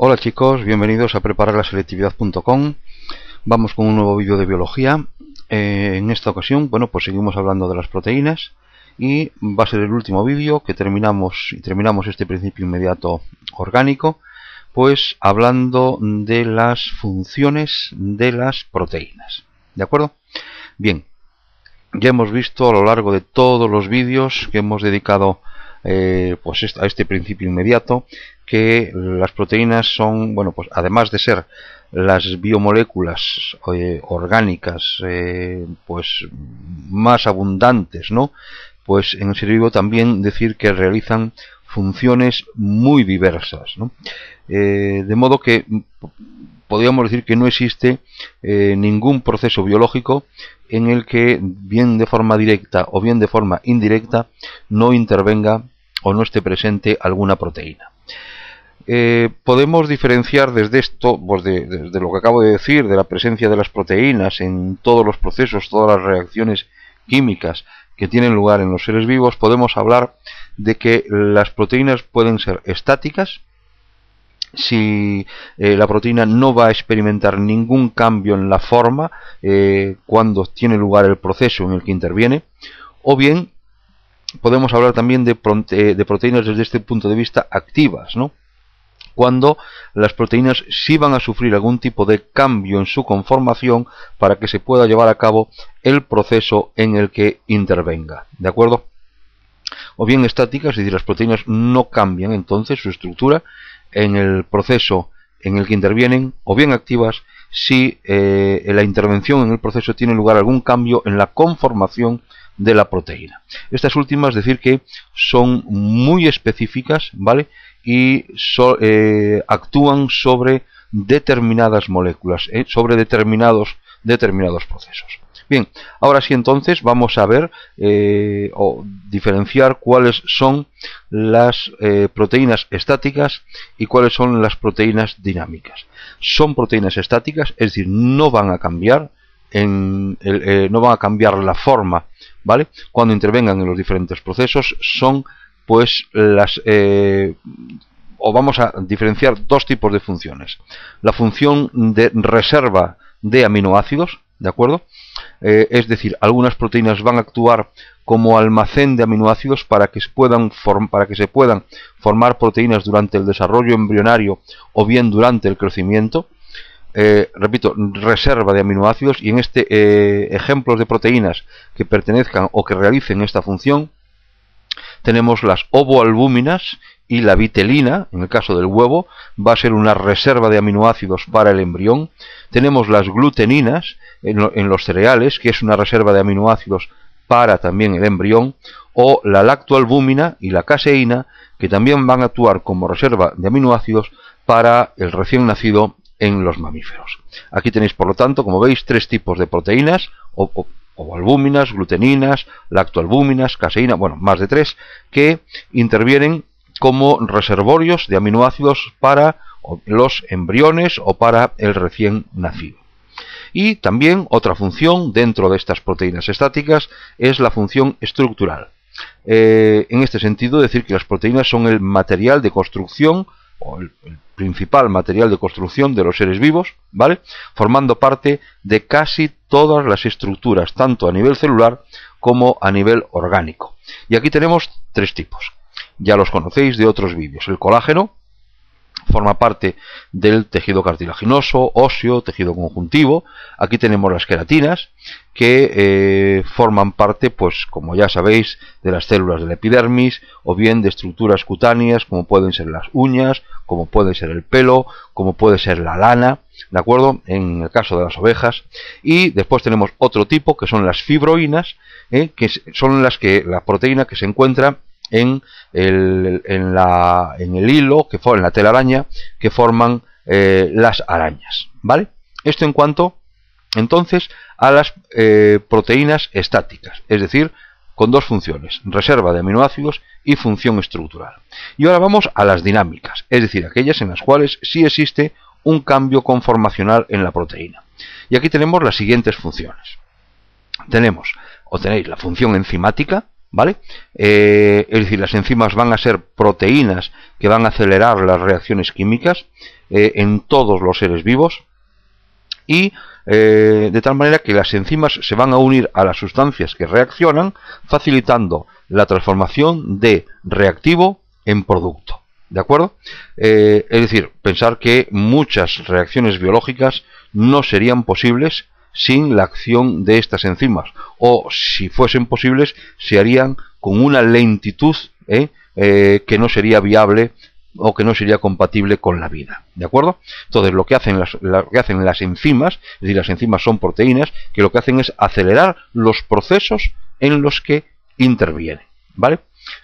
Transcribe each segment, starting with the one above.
Hola chicos, bienvenidos a prepararlaselectividad.com Vamos con un nuevo vídeo de biología eh, En esta ocasión, bueno, pues seguimos hablando de las proteínas Y va a ser el último vídeo que terminamos terminamos este principio inmediato orgánico Pues hablando de las funciones de las proteínas ¿De acuerdo? Bien, ya hemos visto a lo largo de todos los vídeos que hemos dedicado a eh, pues a este principio inmediato que las proteínas son, bueno, pues además de ser las biomoléculas eh, orgánicas eh, pues más abundantes, ¿no? Pues en el ser vivo también decir que realizan funciones muy diversas, de modo que podríamos decir que no existe ningún proceso biológico en el que bien de forma directa o bien de forma indirecta no intervenga o no esté presente alguna proteína. Eh, podemos diferenciar desde esto, pues de, desde lo que acabo de decir, de la presencia de las proteínas en todos los procesos, todas las reacciones químicas que tienen lugar en los seres vivos, podemos hablar de que las proteínas pueden ser estáticas, si eh, la proteína no va a experimentar ningún cambio en la forma eh, cuando tiene lugar el proceso en el que interviene, o bien podemos hablar también eh, de, proteínas desde este punto de vista activas, ¿no? cuando las proteínas sí van a sufrir algún tipo de cambio en su conformación para que se pueda llevar a cabo el proceso en el que intervenga. ¿De acuerdo? O bien estáticas, es decir, las proteínas no cambian entonces su estructura en el proceso en el que intervienen, o bien activas, si eh, la intervención en el proceso tiene lugar algún cambio en la conformación de la proteína. Estas últimas, decir que son muy específicas, ¿vale? Y eh, actúan sobre determinadas moléculas, ¿eh? sobre determinados determinados procesos. Bien, ahora sí entonces vamos a ver eh, o diferenciar cuáles son las eh, proteínas estáticas y cuáles son las proteínas dinámicas. Son proteínas estáticas, es decir, no van a cambiar, en eh, no van a cambiar la forma, ¿vale? Cuando intervengan en los diferentes procesos son pues las o vamos a diferenciar dos tipos de funciones. La función de reserva de aminoácidos, ¿de acuerdo? Eh, es decir, algunas proteínas van a actuar como almacén de aminoácidos para que, se puedan formar proteínas durante el desarrollo embrionario o bien durante el crecimiento. Eh, repito, reserva de aminoácidos y en este ejemplo eh, ejemplos de proteínas que pertenezcan o que realicen esta función tenemos las ovoalbúminas y la vitelina, en el caso del huevo, va a ser una reserva de aminoácidos para el embrión. Tenemos las gluteninas en, los cereales, que es una reserva de aminoácidos para también el embrión, o la lactoalbúmina y la caseína, que también van a actuar como reserva de aminoácidos para el recién nacido en los mamíferos. Aquí tenéis, por lo tanto, como veis, tres tipos de proteínas, o, o albúminas, gluteninas, lactoalbúminas, caseína, bueno, más de tres, que intervienen como reservorios de aminoácidos para los embriones o para el recién nacido. Y también otra función dentro de estas proteínas estáticas es la función estructural. Eh, en este sentido, decir que las proteínas son el material de construcción o el, principal material de construcción de los seres vivos, ¿vale? Formando parte de casi todas las estructuras, tanto a nivel celular como a nivel orgánico. Y aquí tenemos tres tipos ya los conocéis de otros vídeos. El colágeno forma parte del tejido cartilaginoso, óseo, tejido conjuntivo. Aquí tenemos las queratinas que eh, forman parte, pues como ya sabéis, de las células del epidermis o bien de estructuras cutáneas como pueden ser las uñas, como puede ser el pelo, como puede ser la lana, ¿de acuerdo? En el caso de las ovejas. Y después tenemos otro tipo que son las fibroínas, eh, que son las que la proteína que se encuentra en el, en, la, en el hilo, que en la telaraña, que forman eh, las arañas. ¿Vale? Esto en cuanto entonces a las eh, proteínas estáticas, es decir, con dos funciones, reserva de aminoácidos y función estructural. Y ahora vamos a las dinámicas, es decir, aquellas en las cuales sí existe un cambio conformacional en la proteína. Y aquí tenemos las siguientes funciones. Tenemos, o tenéis la función enzimática, ¿Vale? Eh, es decir, las enzimas van a ser proteínas que van a acelerar las reacciones químicas eh, en todos los seres vivos y eh, de tal manera que las enzimas se van a unir a las sustancias que reaccionan facilitando la transformación de reactivo en producto. ¿De acuerdo? es decir, pensar que muchas reacciones biológicas no serían posibles sin la acción de estas enzimas o si fuesen posibles se harían con una lentitud ¿eh? Eh, que no sería viable o que no sería compatible con la vida. ¿De acuerdo? Entonces, lo que hacen las, que hacen las enzimas, es decir, las enzimas son proteínas, que lo que hacen es acelerar los procesos en los que intervienen. ¿Vale?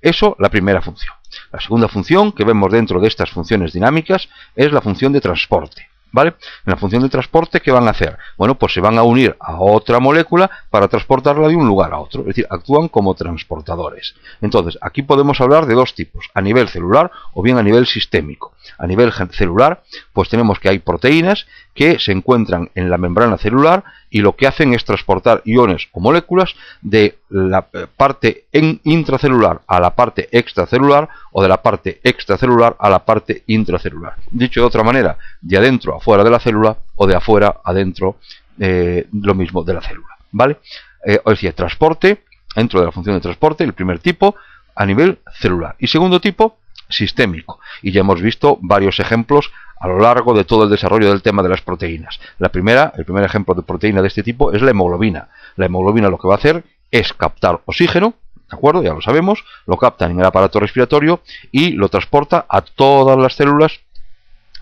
Eso, la primera función. La segunda función que vemos dentro de estas funciones dinámicas es la función de transporte. ¿Vale? En la función de transporte, ¿qué van a hacer? Bueno, pues se van a unir a otra molécula para transportarla de un lugar a otro, es decir, actúan como transportadores. Entonces, aquí podemos hablar de dos tipos, a nivel celular o bien a nivel sistémico. A nivel celular, pues tenemos que hay proteínas que se encuentran en la membrana celular y lo que hacen es transportar iones o moléculas de la parte en intracelular a la parte extracelular o de la parte extracelular a la parte intracelular. Dicho de otra manera, de adentro a afuera de la célula o de afuera adentro eh, lo mismo de la célula. ¿Vale? Eh, o sea, transporte, dentro de la función de transporte, el primer tipo, a nivel celular. Y segundo tipo, sistémico. Y ya hemos visto varios ejemplos a lo largo de todo el desarrollo del tema de las proteínas. La primera, el primer ejemplo de proteína de este tipo es la hemoglobina. La hemoglobina lo que va a hacer es captar oxígeno, ¿de acuerdo? Ya lo sabemos, lo captan en el aparato respiratorio y lo transporta a todas las células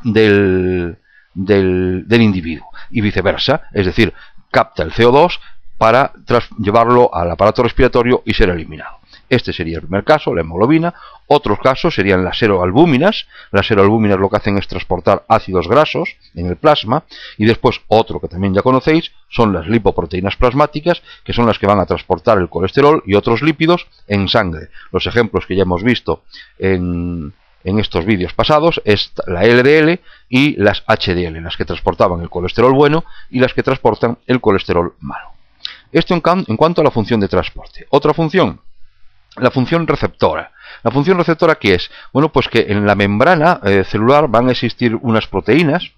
del, del individuo y viceversa, es decir, capta el CO2 para llevarlo al aparato respiratorio y ser eliminado. Este sería el primer caso, la hemoglobina. Otros casos serían las seroalbúminas. Las seroalbúminas lo que hacen es transportar ácidos grasos en el plasma. Y después otro que también ya conocéis son las lipoproteínas plasmáticas, que son las que van a transportar el colesterol y otros lípidos en sangre. Los ejemplos que ya hemos visto en, estos vídeos pasados es la LDL y las HDL, las que transportaban el colesterol bueno y las que transportan el colesterol malo. Esto en cuanto a la función de transporte. Otra función la función receptora. La función receptora qué es? Bueno, pues que en la membrana eh, celular van a existir unas proteínas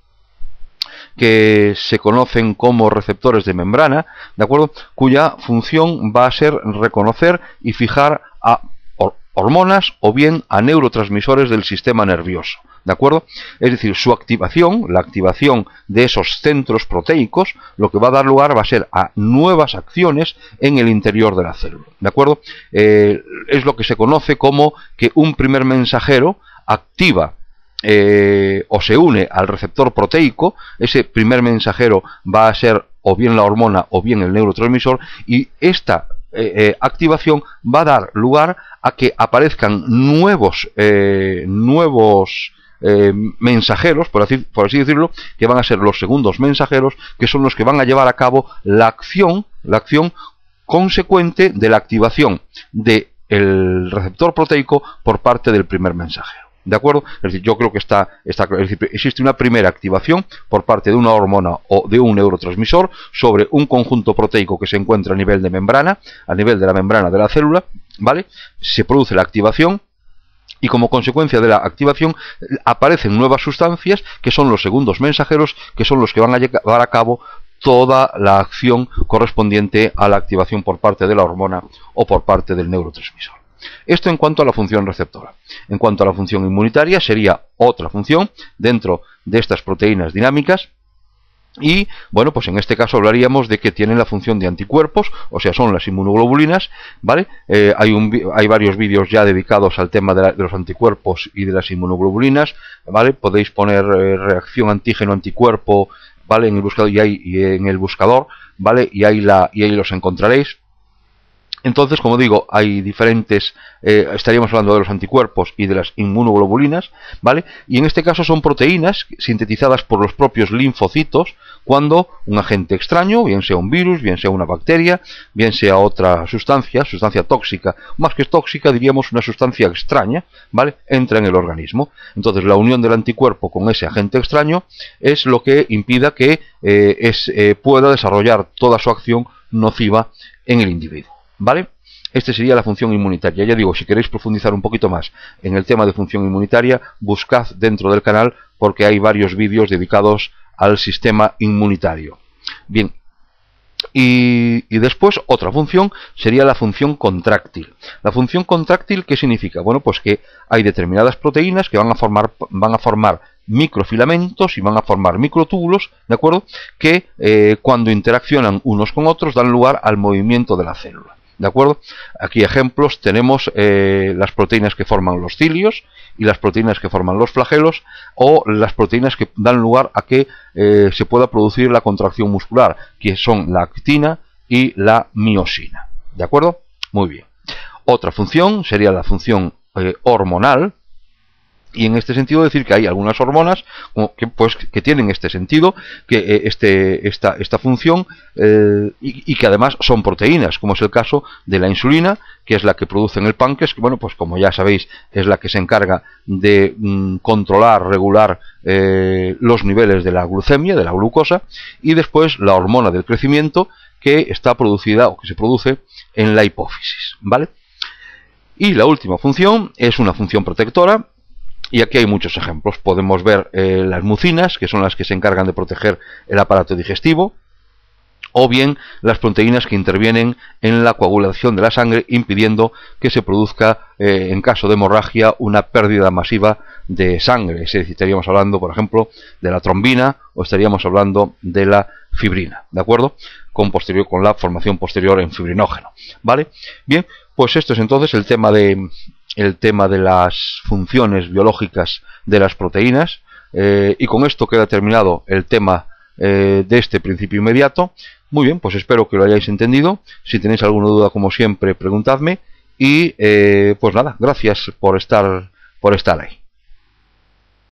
que se conocen como receptores de membrana, ¿de acuerdo? Cuya función va a ser reconocer y fijar a hormonas o bien a neurotransmisores del sistema nervioso. ¿De acuerdo? Es decir, su activación, la activación de esos centros proteicos, lo que va a dar lugar va a ser a nuevas acciones en el interior de la célula. ¿De acuerdo? Eh, es lo que se conoce como que un primer mensajero activa eh, o se une al receptor proteico, ese primer mensajero va a ser o bien la hormona o bien el neurotransmisor y esta eh, activación va a dar lugar a que aparezcan nuevos, nuevos eh, mensajeros, por así, por así decirlo, que van a ser los segundos mensajeros, que son los que van a llevar a cabo la acción, la acción consecuente de la activación del el receptor proteico por parte del primer mensajero. ¿De acuerdo? Es decir, yo creo que está, está existe una primera activación por parte de una hormona o de un neurotransmisor sobre un conjunto proteico que se encuentra a nivel de membrana, a nivel de la membrana de la célula, ¿vale? Se produce la activación, y como consecuencia de la activación aparecen nuevas sustancias que son los segundos mensajeros que son los que van a llevar a cabo toda la acción correspondiente a la activación por parte de la hormona o por parte del neurotransmisor. Esto en cuanto a la función receptora. En cuanto a la función inmunitaria sería otra función dentro de estas proteínas dinámicas y bueno, pues en este caso hablaríamos de que tienen la función de anticuerpos, o sea, son las inmunoglobulinas, ¿vale? Eh, hay, varios vídeos ya dedicados al tema de, los anticuerpos y de las inmunoglobulinas, ¿vale? Podéis poner eh, reacción antígeno-anticuerpo, ¿vale? En el buscador y, en el buscador, ¿vale? ahí, la, y ahí los encontraréis. Entonces, como digo, hay diferentes, eh, estaríamos hablando de los anticuerpos y de las inmunoglobulinas, ¿vale? Y en este caso son proteínas sintetizadas por los propios linfocitos cuando un agente extraño, bien sea un virus, bien sea una bacteria, bien sea otra sustancia, sustancia tóxica, más que tóxica diríamos una sustancia extraña, ¿vale? Entra en el organismo. Entonces, la unión del anticuerpo con ese agente extraño es lo que impida que eh, eh, pueda desarrollar toda su acción nociva en el individuo. ¿Vale? Esta sería la función inmunitaria. Ya digo, si queréis profundizar un poquito más en el tema de función inmunitaria, buscad dentro del canal porque hay varios vídeos dedicados al sistema inmunitario. Bien, y, después otra función sería la función contráctil. ¿La función contráctil qué significa? Bueno, pues que hay determinadas proteínas que van a formar, van a formar microfilamentos y van a formar microtúbulos, ¿de acuerdo? Que eh, cuando interaccionan unos con otros dan lugar al movimiento de la célula. ¿De acuerdo? Aquí ejemplos tenemos eh, las proteínas que forman los cilios y las proteínas que forman los flagelos o las proteínas que dan lugar a que eh, se pueda producir la contracción muscular, que son la actina y la miosina. ¿De acuerdo? Muy bien. Otra función sería la función eh, hormonal, y en este sentido decir que hay algunas hormonas que, pues, que tienen este sentido, que eh, este, esta, esta función eh, y, que además son proteínas, como es el caso de la insulina, que es la que produce en el páncreas, que bueno, pues como ya sabéis, es la que se encarga de mm, controlar, regular eh, los niveles de la glucemia, de la glucosa, y después la hormona del crecimiento que está producida o que se produce en la hipófisis, ¿vale? Y la última función es una función protectora y aquí hay muchos ejemplos. Podemos ver eh, las mucinas, que son las que se encargan de proteger el aparato digestivo, o bien las proteínas que intervienen en la coagulación de la sangre, impidiendo que se produzca, eh, en caso de hemorragia, una pérdida masiva de sangre. Es decir, estaríamos hablando, por ejemplo, de la trombina o estaríamos hablando de la fibrina, ¿de acuerdo? Con, posterior, con la formación posterior en fibrinógeno, ¿vale? Bien, pues esto es entonces el tema de, el tema de las funciones biológicas de las proteínas eh, y con esto queda terminado el tema eh, de este principio inmediato muy bien pues espero que lo hayáis entendido si tenéis alguna duda como siempre preguntadme y eh, pues nada gracias por estar por estar ahí